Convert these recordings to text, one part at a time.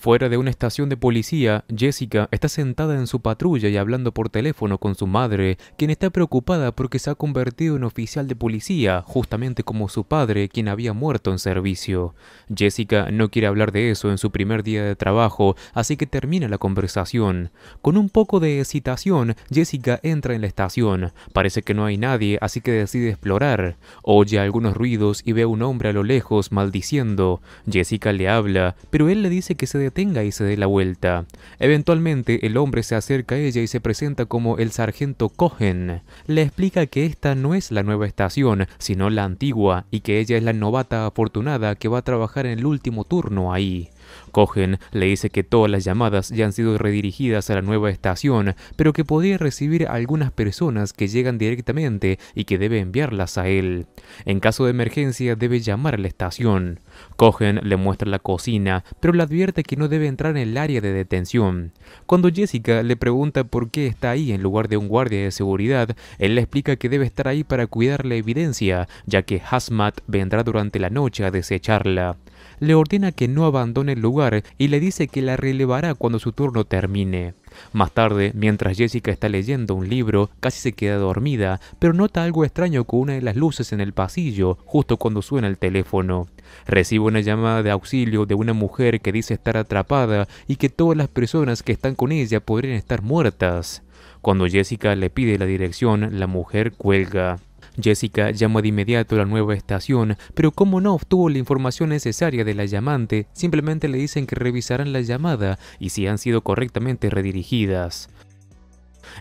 Fuera de una estación de policía, Jessica está sentada en su patrulla y hablando por teléfono con su madre, quien está preocupada porque se ha convertido en oficial de policía, justamente como su padre, quien había muerto en servicio. Jessica no quiere hablar de eso en su primer día de trabajo, así que termina la conversación. Con un poco de excitación, Jessica entra en la estación. Parece que no hay nadie, así que decide explorar. Oye algunos ruidos y ve a un hombre a lo lejos maldiciendo. Jessica le habla, pero él le dice que se tenga y se dé la vuelta. Eventualmente el hombre se acerca a ella y se presenta como el sargento Cohen. Le explica que esta no es la nueva estación, sino la antigua, y que ella es la novata afortunada que va a trabajar en el último turno ahí. Cohen le dice que todas las llamadas ya han sido redirigidas a la nueva estación, pero que podría recibir algunas personas que llegan directamente y que debe enviarlas a él. En caso de emergencia debe llamar a la estación. Cohen le muestra la cocina, pero le advierte que no debe entrar en el área de detención. Cuando Jessica le pregunta por qué está ahí en lugar de un guardia de seguridad, él le explica que debe estar ahí para cuidar la evidencia, ya que Hazmat vendrá durante la noche a desecharla le ordena que no abandone el lugar y le dice que la relevará cuando su turno termine. Más tarde, mientras Jessica está leyendo un libro, casi se queda dormida, pero nota algo extraño con una de las luces en el pasillo, justo cuando suena el teléfono. Recibe una llamada de auxilio de una mujer que dice estar atrapada y que todas las personas que están con ella podrían estar muertas. Cuando Jessica le pide la dirección, la mujer cuelga. Jessica llamó de inmediato a la nueva estación, pero como no obtuvo la información necesaria de la llamante, simplemente le dicen que revisarán la llamada y si han sido correctamente redirigidas.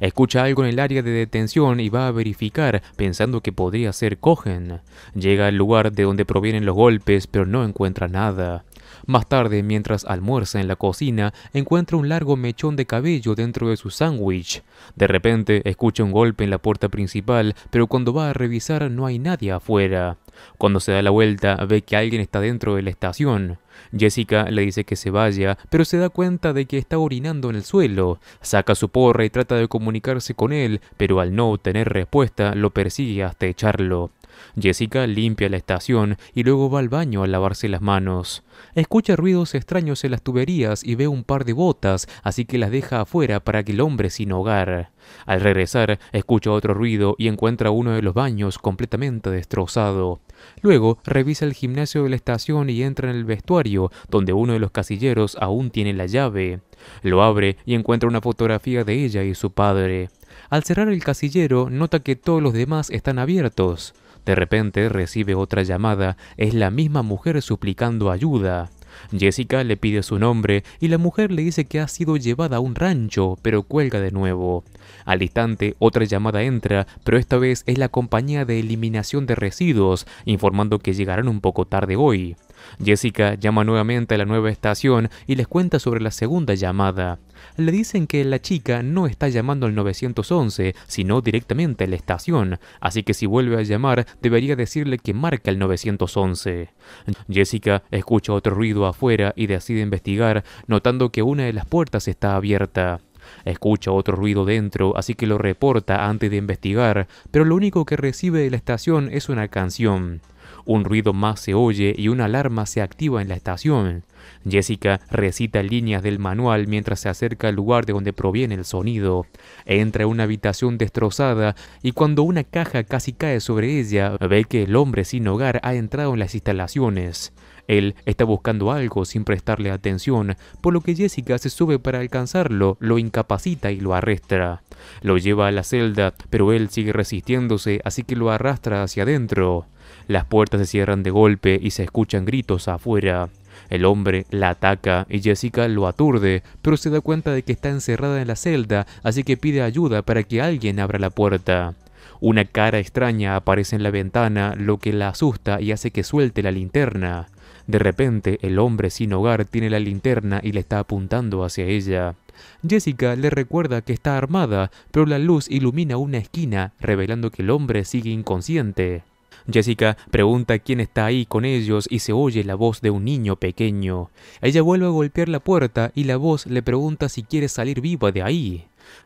Escucha algo en el área de detención y va a verificar, pensando que podría ser Cohen. Llega al lugar de donde provienen los golpes, pero no encuentra nada. Más tarde, mientras almuerza en la cocina, encuentra un largo mechón de cabello dentro de su sándwich. De repente, escucha un golpe en la puerta principal, pero cuando va a revisar no hay nadie afuera. Cuando se da la vuelta, ve que alguien está dentro de la estación. Jessica le dice que se vaya, pero se da cuenta de que está orinando en el suelo. Saca su porra y trata de comunicarse con él, pero al no obtener respuesta, lo persigue hasta echarlo. Jessica limpia la estación y luego va al baño a lavarse las manos. Escucha ruidos extraños en las tuberías y ve un par de botas, así que las deja afuera para que el hombre sin hogar. Al regresar, escucha otro ruido y encuentra uno de los baños completamente destrozado. Luego revisa el gimnasio de la estación y entra en el vestuario, donde uno de los casilleros aún tiene la llave. Lo abre y encuentra una fotografía de ella y su padre. Al cerrar el casillero, nota que todos los demás están abiertos. De repente recibe otra llamada, es la misma mujer suplicando ayuda. Jessica le pide su nombre y la mujer le dice que ha sido llevada a un rancho, pero cuelga de nuevo. Al instante, otra llamada entra, pero esta vez es la compañía de eliminación de residuos, informando que llegarán un poco tarde hoy. Jessica llama nuevamente a la nueva estación y les cuenta sobre la segunda llamada. Le dicen que la chica no está llamando al 911, sino directamente a la estación, así que si vuelve a llamar debería decirle que marca el 911. Jessica escucha otro ruido afuera y decide investigar, notando que una de las puertas está abierta. Escucha otro ruido dentro, así que lo reporta antes de investigar, pero lo único que recibe de la estación es una canción. Un ruido más se oye y una alarma se activa en la estación. Jessica recita líneas del manual mientras se acerca al lugar de donde proviene el sonido. Entra a una habitación destrozada y cuando una caja casi cae sobre ella, ve que el hombre sin hogar ha entrado en las instalaciones. Él está buscando algo sin prestarle atención, por lo que Jessica se sube para alcanzarlo, lo incapacita y lo arrastra. Lo lleva a la celda, pero él sigue resistiéndose, así que lo arrastra hacia adentro. Las puertas se cierran de golpe y se escuchan gritos afuera. El hombre la ataca y Jessica lo aturde, pero se da cuenta de que está encerrada en la celda, así que pide ayuda para que alguien abra la puerta. Una cara extraña aparece en la ventana, lo que la asusta y hace que suelte la linterna. De repente, el hombre sin hogar tiene la linterna y le está apuntando hacia ella. Jessica le recuerda que está armada, pero la luz ilumina una esquina, revelando que el hombre sigue inconsciente. Jessica pregunta quién está ahí con ellos y se oye la voz de un niño pequeño. Ella vuelve a golpear la puerta y la voz le pregunta si quiere salir viva de ahí.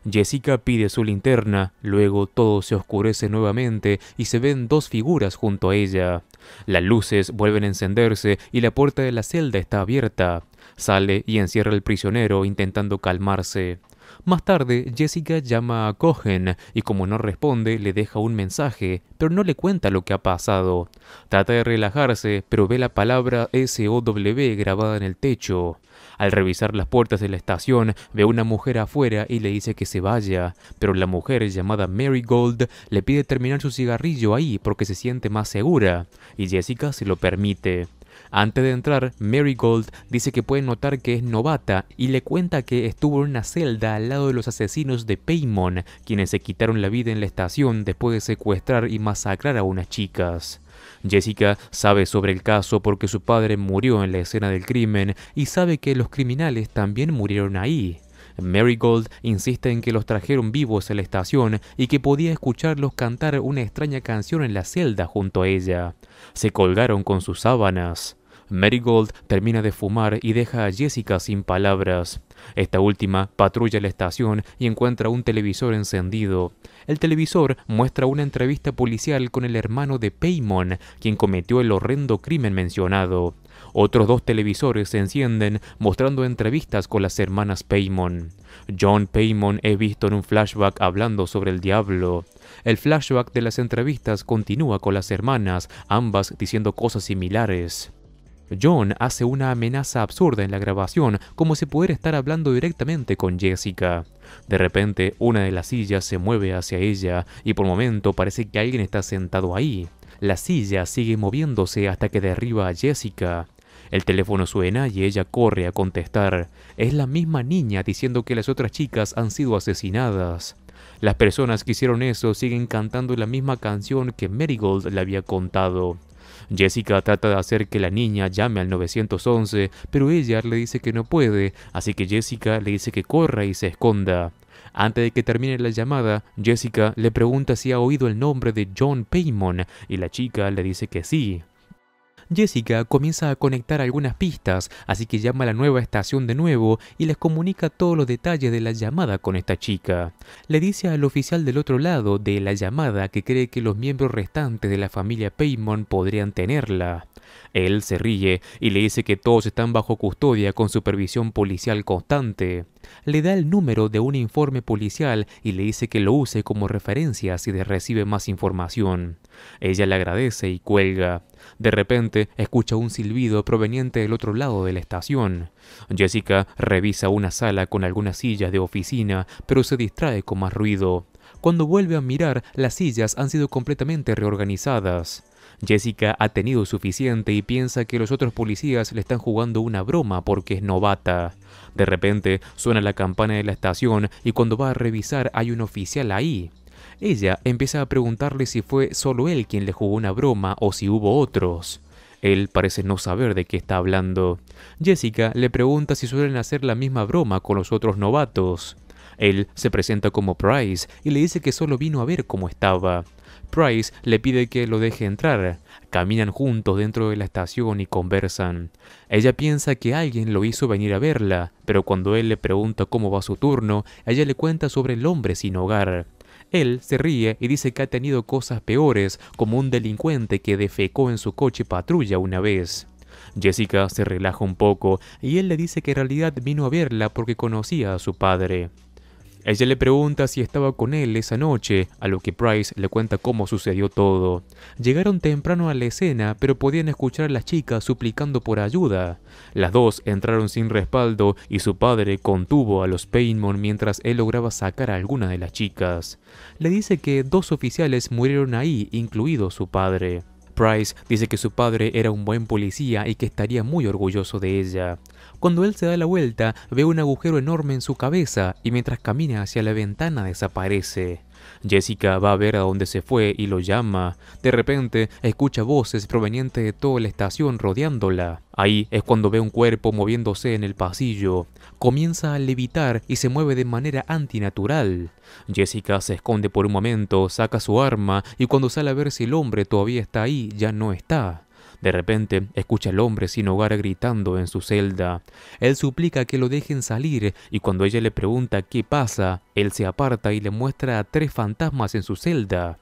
Jessica pide su linterna, luego todo se oscurece nuevamente y se ven dos figuras junto a ella. Las luces vuelven a encenderse y la puerta de la celda está abierta. Sale y encierra al prisionero intentando calmarse. Más tarde, Jessica llama a Cohen y como no responde, le deja un mensaje, pero no le cuenta lo que ha pasado. Trata de relajarse, pero ve la palabra SOW grabada en el techo. Al revisar las puertas de la estación, ve a una mujer afuera y le dice que se vaya, pero la mujer llamada Mary Gold le pide terminar su cigarrillo ahí porque se siente más segura, y Jessica se lo permite. Antes de entrar, Marigold dice que puede notar que es novata y le cuenta que estuvo en una celda al lado de los asesinos de Paymon, quienes se quitaron la vida en la estación después de secuestrar y masacrar a unas chicas. Jessica sabe sobre el caso porque su padre murió en la escena del crimen y sabe que los criminales también murieron ahí. Marigold insiste en que los trajeron vivos a la estación y que podía escucharlos cantar una extraña canción en la celda junto a ella. Se colgaron con sus sábanas. Marigold termina de fumar y deja a Jessica sin palabras. Esta última patrulla la estación y encuentra un televisor encendido. El televisor muestra una entrevista policial con el hermano de Paymon, quien cometió el horrendo crimen mencionado. Otros dos televisores se encienden mostrando entrevistas con las hermanas Paymon. John Paymon es visto en un flashback hablando sobre el diablo. El flashback de las entrevistas continúa con las hermanas, ambas diciendo cosas similares. John hace una amenaza absurda en la grabación, como si pudiera estar hablando directamente con Jessica. De repente, una de las sillas se mueve hacia ella y por momento parece que alguien está sentado ahí. La silla sigue moviéndose hasta que derriba a Jessica. El teléfono suena y ella corre a contestar. Es la misma niña diciendo que las otras chicas han sido asesinadas. Las personas que hicieron eso siguen cantando la misma canción que Marigold le había contado. Jessica trata de hacer que la niña llame al 911, pero ella le dice que no puede, así que Jessica le dice que corra y se esconda. Antes de que termine la llamada, Jessica le pregunta si ha oído el nombre de John Paymon y la chica le dice que sí. Jessica comienza a conectar algunas pistas, así que llama a la nueva estación de nuevo y les comunica todos los detalles de la llamada con esta chica. Le dice al oficial del otro lado de la llamada que cree que los miembros restantes de la familia Paymon podrían tenerla. Él se ríe y le dice que todos están bajo custodia con supervisión policial constante. Le da el número de un informe policial y le dice que lo use como referencia si recibe más información. Ella le agradece y cuelga. De repente escucha un silbido proveniente del otro lado de la estación. Jessica revisa una sala con algunas sillas de oficina, pero se distrae con más ruido. Cuando vuelve a mirar, las sillas han sido completamente reorganizadas. Jessica ha tenido suficiente y piensa que los otros policías le están jugando una broma porque es novata. De repente suena la campana de la estación y cuando va a revisar hay un oficial ahí. Ella empieza a preguntarle si fue solo él quien le jugó una broma o si hubo otros. Él parece no saber de qué está hablando. Jessica le pregunta si suelen hacer la misma broma con los otros novatos. Él se presenta como Price y le dice que solo vino a ver cómo estaba. Price le pide que lo deje entrar. Caminan juntos dentro de la estación y conversan. Ella piensa que alguien lo hizo venir a verla, pero cuando él le pregunta cómo va su turno, ella le cuenta sobre el hombre sin hogar. Él se ríe y dice que ha tenido cosas peores, como un delincuente que defecó en su coche patrulla una vez. Jessica se relaja un poco y él le dice que en realidad vino a verla porque conocía a su padre. Ella le pregunta si estaba con él esa noche, a lo que Price le cuenta cómo sucedió todo. Llegaron temprano a la escena, pero podían escuchar a las chicas suplicando por ayuda. Las dos entraron sin respaldo y su padre contuvo a los Painmon mientras él lograba sacar a alguna de las chicas. Le dice que dos oficiales murieron ahí, incluido su padre. Price dice que su padre era un buen policía y que estaría muy orgulloso de ella. Cuando él se da la vuelta, ve un agujero enorme en su cabeza y mientras camina hacia la ventana desaparece. Jessica va a ver a dónde se fue y lo llama. De repente escucha voces provenientes de toda la estación rodeándola. Ahí es cuando ve un cuerpo moviéndose en el pasillo. Comienza a levitar y se mueve de manera antinatural. Jessica se esconde por un momento, saca su arma y cuando sale a ver si el hombre todavía está ahí, ya no está. De repente escucha al hombre sin hogar gritando en su celda. Él suplica que lo dejen salir y cuando ella le pregunta qué pasa, él se aparta y le muestra a tres fantasmas en su celda.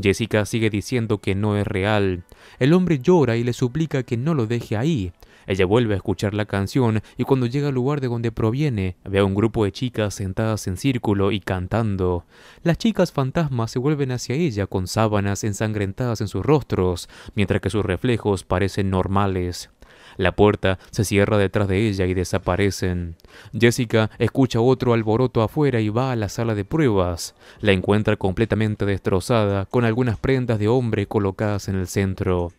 Jessica sigue diciendo que no es real. El hombre llora y le suplica que no lo deje ahí. Ella vuelve a escuchar la canción y cuando llega al lugar de donde proviene, ve a un grupo de chicas sentadas en círculo y cantando. Las chicas fantasmas se vuelven hacia ella con sábanas ensangrentadas en sus rostros, mientras que sus reflejos parecen normales. La puerta se cierra detrás de ella y desaparecen. Jessica escucha otro alboroto afuera y va a la sala de pruebas. La encuentra completamente destrozada, con algunas prendas de hombre colocadas en el centro.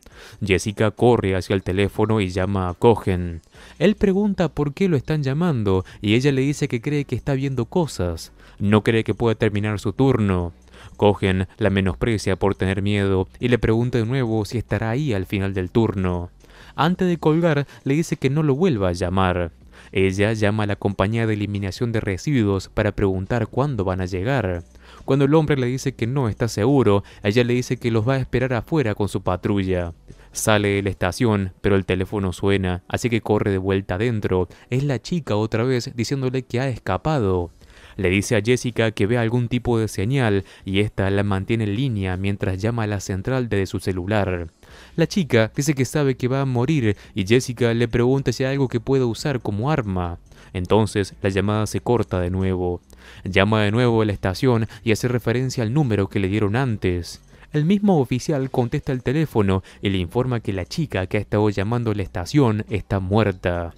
Jessica corre hacia el teléfono y llama a Cohen. Él pregunta por qué lo están llamando y ella le dice que cree que está viendo cosas. No cree que pueda terminar su turno. Cohen la menosprecia por tener miedo y le pregunta de nuevo si estará ahí al final del turno. Antes de colgar, le dice que no lo vuelva a llamar. Ella llama a la compañía de eliminación de residuos para preguntar cuándo van a llegar. Cuando el hombre le dice que no está seguro, ella le dice que los va a esperar afuera con su patrulla. Sale de la estación, pero el teléfono suena, así que corre de vuelta adentro. Es la chica otra vez diciéndole que ha escapado. Le dice a Jessica que ve algún tipo de señal y esta la mantiene en línea mientras llama a la central desde su celular. La chica dice que sabe que va a morir y Jessica le pregunta si hay algo que pueda usar como arma. Entonces la llamada se corta de nuevo. Llama de nuevo a la estación y hace referencia al número que le dieron antes. El mismo oficial contesta el teléfono y le informa que la chica que ha estado llamando a la estación está muerta.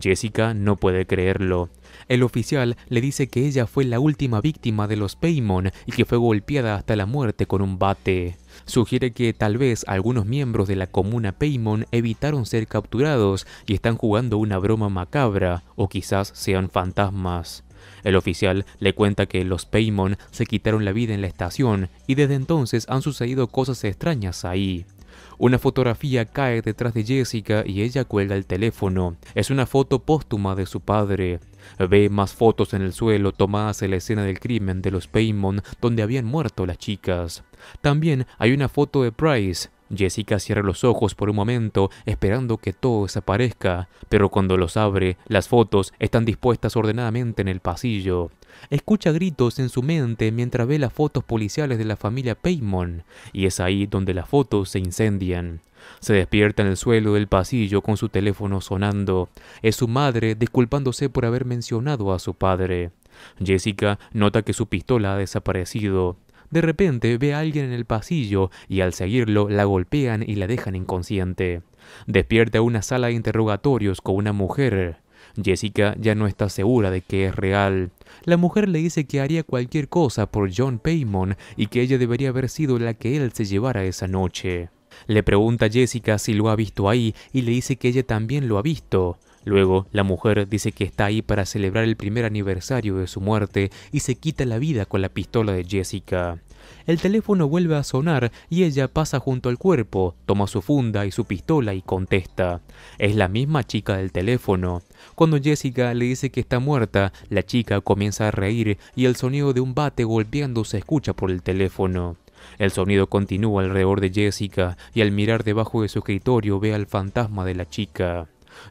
Jessica no puede creerlo. El oficial le dice que ella fue la última víctima de los Paymon y que fue golpeada hasta la muerte con un bate sugiere que tal vez algunos miembros de la comuna Paymon evitaron ser capturados y están jugando una broma macabra, o quizás sean fantasmas. El oficial le cuenta que los Paymon se quitaron la vida en la estación y desde entonces han sucedido cosas extrañas ahí. Una fotografía cae detrás de Jessica y ella cuelga el teléfono. Es una foto póstuma de su padre. Ve más fotos en el suelo tomadas en la escena del crimen de los Paymon donde habían muerto las chicas. También hay una foto de Price Jessica cierra los ojos por un momento esperando que todo desaparezca, pero cuando los abre, las fotos están dispuestas ordenadamente en el pasillo. Escucha gritos en su mente mientras ve las fotos policiales de la familia Paymon, y es ahí donde las fotos se incendian. Se despierta en el suelo del pasillo con su teléfono sonando. Es su madre disculpándose por haber mencionado a su padre. Jessica nota que su pistola ha desaparecido. De repente ve a alguien en el pasillo y al seguirlo la golpean y la dejan inconsciente. Despierta una sala de interrogatorios con una mujer. Jessica ya no está segura de que es real. La mujer le dice que haría cualquier cosa por John Paymon y que ella debería haber sido la que él se llevara esa noche. Le pregunta a Jessica si lo ha visto ahí y le dice que ella también lo ha visto. Luego, la mujer dice que está ahí para celebrar el primer aniversario de su muerte y se quita la vida con la pistola de Jessica. El teléfono vuelve a sonar y ella pasa junto al cuerpo, toma su funda y su pistola y contesta. Es la misma chica del teléfono. Cuando Jessica le dice que está muerta, la chica comienza a reír y el sonido de un bate golpeando se escucha por el teléfono. El sonido continúa alrededor de Jessica y al mirar debajo de su escritorio ve al fantasma de la chica.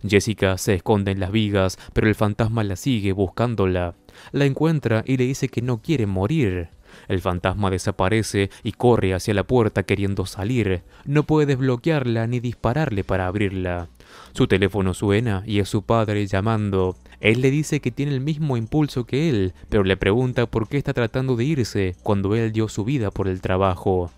Jessica se esconde en las vigas, pero el fantasma la sigue buscándola. La encuentra y le dice que no quiere morir. El fantasma desaparece y corre hacia la puerta queriendo salir. No puede desbloquearla ni dispararle para abrirla. Su teléfono suena y es su padre llamando. Él le dice que tiene el mismo impulso que él, pero le pregunta por qué está tratando de irse cuando él dio su vida por el trabajo.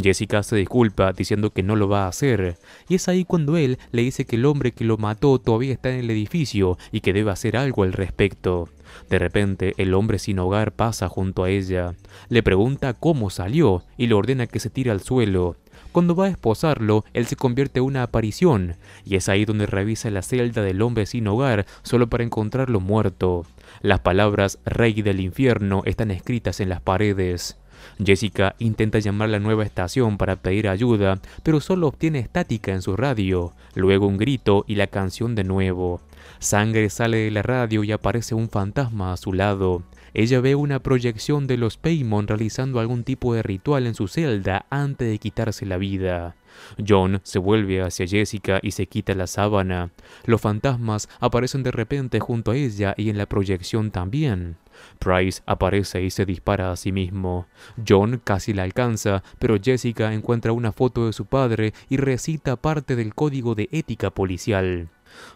Jessica se disculpa diciendo que no lo va a hacer, y es ahí cuando él le dice que el hombre que lo mató todavía está en el edificio y que debe hacer algo al respecto. De repente, el hombre sin hogar pasa junto a ella, le pregunta cómo salió y le ordena que se tire al suelo. Cuando va a esposarlo, él se convierte en una aparición, y es ahí donde revisa la celda del hombre sin hogar solo para encontrarlo muerto. Las palabras Rey del Infierno están escritas en las paredes. Jessica intenta llamar a la nueva estación para pedir ayuda, pero solo obtiene estática en su radio, luego un grito y la canción de nuevo. Sangre sale de la radio y aparece un fantasma a su lado. Ella ve una proyección de los Paymon realizando algún tipo de ritual en su celda antes de quitarse la vida. John se vuelve hacia Jessica y se quita la sábana. Los fantasmas aparecen de repente junto a ella y en la proyección también. Price aparece y se dispara a sí mismo. John casi la alcanza, pero Jessica encuentra una foto de su padre y recita parte del código de ética policial.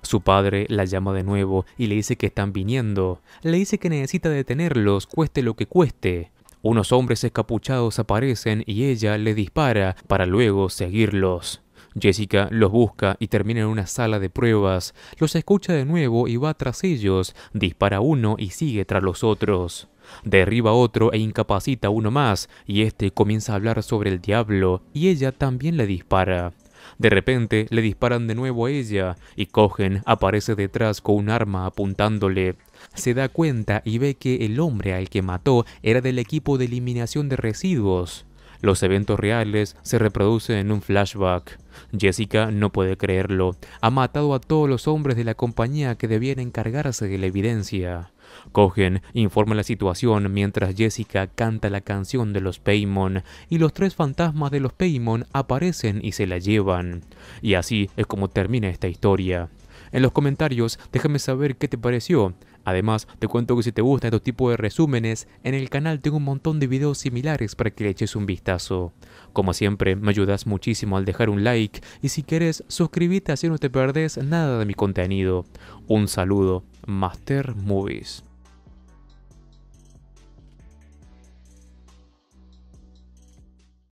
Su padre la llama de nuevo y le dice que están viniendo. Le dice que necesita detenerlos, cueste lo que cueste. Unos hombres escapuchados aparecen y ella le dispara para luego seguirlos. Jessica los busca y termina en una sala de pruebas, los escucha de nuevo y va tras ellos, dispara uno y sigue tras los otros. Derriba otro e incapacita uno más, y este comienza a hablar sobre el diablo, y ella también le dispara. De repente le disparan de nuevo a ella y Cogen aparece detrás con un arma apuntándole. Se da cuenta y ve que el hombre al que mató era del equipo de eliminación de residuos. Los eventos reales se reproducen en un flashback. Jessica no puede creerlo. Ha matado a todos los hombres de la compañía que debían encargarse de la evidencia. Cogen informa la situación mientras Jessica canta la canción de los Paymon y los tres fantasmas de los Paymon aparecen y se la llevan. Y así es como termina esta historia. En los comentarios déjame saber qué te pareció. Además, te cuento que si te gustan estos tipos de resúmenes, en el canal tengo un montón de videos similares para que le eches un vistazo. Como siempre, me ayudas muchísimo al dejar un like y si quieres, suscríbete así no te perdés nada de mi contenido. Un saludo, Master Movies.